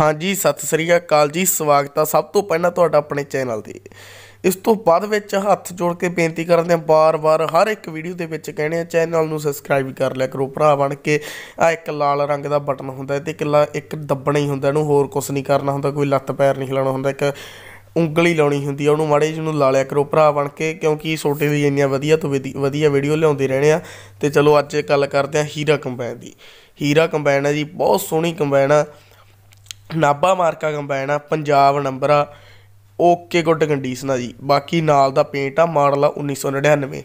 ਹਾਂਜੀ ਸਤਿ ਸ੍ਰੀ ਅਕਾਲ ਜੀ ਸਵਾਗਤ ਆ ਸਭ ਤੋਂ ਪਹਿਲਾਂ ਤੁਹਾਡਾ ਆਪਣੇ ਚੈਨਲ ਤੇ ਇਸ ਤੋਂ ਬਾਅਦ ਵਿੱਚ ਹੱਥ ਜੋੜ ਕੇ ਬੇਨਤੀ ਕਰਦੇ ਆ ਬਾਰ-ਬਾਰ ਹਰ ਇੱਕ ਵੀਡੀਓ ਦੇ ਵਿੱਚ ਕਹਿੰਦੇ ਆ ਚੈਨਲ ਨੂੰ ਸਬਸਕ੍ਰਾਈਬ ਕਰ ਲਿਆ ਕਰੋ ਭਰਾ ਬਣ ਕੇ ਆ ਇੱਕ ਲਾਲ ਰੰਗ ਦਾ ਬਟਨ ਹੁੰਦਾ ਤੇ ਕਿਲਾ ਇੱਕ ਦੱਬਣਾ ਹੀ ਹੁੰਦਾ ਇਹਨੂੰ ਹੋਰ ਕੁਝ ਨਹੀਂ ਕਰਨਾ ਹੁੰਦਾ ਕੋਈ ਲੱਤ ਪੈਰ ਨਹੀਂ ਹਿਲਾਉਣਾ ਹੁੰਦਾ ਇੱਕ ਉਂਗਲੀ ਲਾਉਣੀ ਹੁੰਦੀ ਆ ਉਹਨੂੰ ਮਾੜੇ ਜਿਹਨੂੰ ਲਾ ਲਿਆ ਕਰੋ ਭਰਾ ਬਣ ਕੇ ਕਿਉਂਕਿ ਛੋਟੇ ਦੀ ਇੰਨੀਆਂ ਵਧੀਆ ਤੋਂ ਵਧੀਆ ਵੀਡੀਓ ਲਿਆਉਂਦੇ ਰਹਿਣੇ ਆ ਤੇ ਚਲੋ ਅੱਜ ਗੱਲ ਕਰਦੇ ਆ ਹੀਰਾ ਕੰਬਾਈਨ ਦੀ ਹੀਰਾ ਕੰਬਾਈਨ ਆ ਜੀ ਬਹੁਤ ਸੋਹਣੀ ਕੰਬਾਈਨ ਆ ਨਾਭਾ ਮਾਰਕਾ ਕੰਬਾਈਨ ਆ ਪੰਜਾਬ ਨੰਬਰ ਆ ਓਕੇ ਗੁੱਡ ਕੰਡੀਸ਼ਨ ਆ ਜੀ ਬਾਕੀ ਨਾਲ ਦਾ ਪੇਂਟ ਆ ਮਾਡਲ ਆ 1999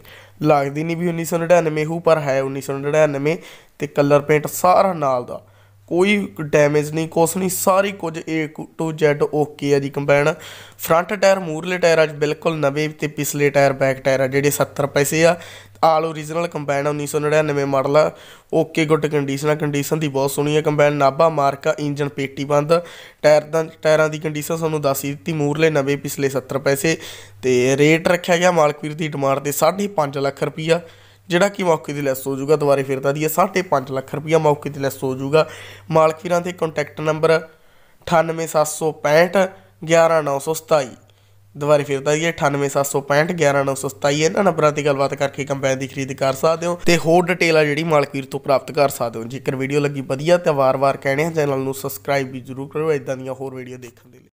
ਲੱਗਦੀ ਨਹੀਂ ਵੀ 1999 ਹੂ ਪਰ ਹੈ 1999 ਤੇ ਕਲਰ ਪੇਂਟ ਸਾਰਾ ਨਾਲ ਦਾ ਕੋਈ ਡੈਮੇਜ ਨਹੀਂ ਕੁਛ ਨਹੀਂ ਸਾਰੀ ਕੁਝ A to Z ਓਕੇ ਆ ਜੀ ਕੰਬਾਈਨ ਫਰੰਟ ਟਾਇਰ ਮੂਰਲੇ ਟਾਇਰ ਅਜ ਬਿਲਕੁਲ ਨਵੇਂ ਤੇ ਪਿਛਲੇ ਟਾਇਰ ਬੈਕ ਟਾਇਰ ਆ ਜਿਹੜੇ 70 ਪੈਸੇ ਆ ਆਲ ਓਰੀਜਨਲ ਕੰਬਾਈਨ 1999 ਮਾਡਲ ਆ ਓਕੇ ਗੁੱਡ ਕੰਡੀਸ਼ਨ ਆ ਕੰਡੀਸ਼ਨ ਦੀ ਬਹੁਤ ਸੋਹਣੀ ਆ ਕੰਬਾਈਨ ਨਾਭਾ ਮਾਰਕਾ ਇੰਜਨ ਪੇਟੀ ਬੰਦ ਟਾਇਰ ਦਾ ਟਾਇਰਾਂ ਦੀ ਕੰਡੀਸ਼ਨ ਸਾਨੂੰ ਦੱਸ ਹੀ ਦਿੱਤੀ ਮੂਰਲੇ ਨਵੇਂ ਪਿਛਲੇ 70 ਪੈਸੇ ਤੇ ਰੇਟ ਰੱਖਿਆ ਗਿਆ ਮਾਲਕਵੀਰ ਦੀ ਡਿਮਾਂਡ ਤੇ 5.5 ਲੱਖ ਰੁਪਈਆ ਜਿਹੜਾ ਕਿ ਮੌਕੇ ਤੇ ਲੈਸ ਹੋ ਜਾਊਗਾ ਦੁਬਾਰੇ ਫਿਰ ਤਾਂ ਦੀ 5.5 ਲੱਖ ਰੁਪਇਆ ਮੌਕੇ ਤੇ ਲੈਸ ਹੋ ਜਾਊਗਾ ਮਾਲਕ ਵੀਰਾਂ ਦੇ ਕੰਟੈਕਟ ਨੰਬਰ 98765 11927 ਦੁਬਾਰੇ ਫਿਰ ਤਾਂ ਇਹ 98765 ਇਹਨਾਂ ਨੰਬਰਾਂ ਤੇ ਗੱਲਬਾਤ ਕਰਕੇ ਕੰਪੈਨ ਦੀ ਖਰੀਦ ਕਰ ਸਕਦੇ ਹੋ ਤੇ ਹੋਰ ਡਿਟੇਲ ਆ ਜਿਹੜੀ ਮਾਲਕੀਰ ਤੋਂ ਪ੍ਰਾਪਤ ਕਰ ਸਕਦੇ ਹੋ ਜੇਕਰ ਵੀਡੀਓ ਲੱਗੀ ਵਧੀਆ ਤਾਂ ਵਾਰ-ਵਾਰ ਕਹਿਣੇ ਆ ਚੈਨਲ ਨੂੰ ਸਬਸਕ੍ਰਾਈਬ ਵੀ ਜ਼ਰੂਰ ਕਰੋ ਇਦਾਂ ਦੀਆਂ ਹੋਰ ਵੀਡੀਓ ਦੇਖਣ ਦੇ ਲਈ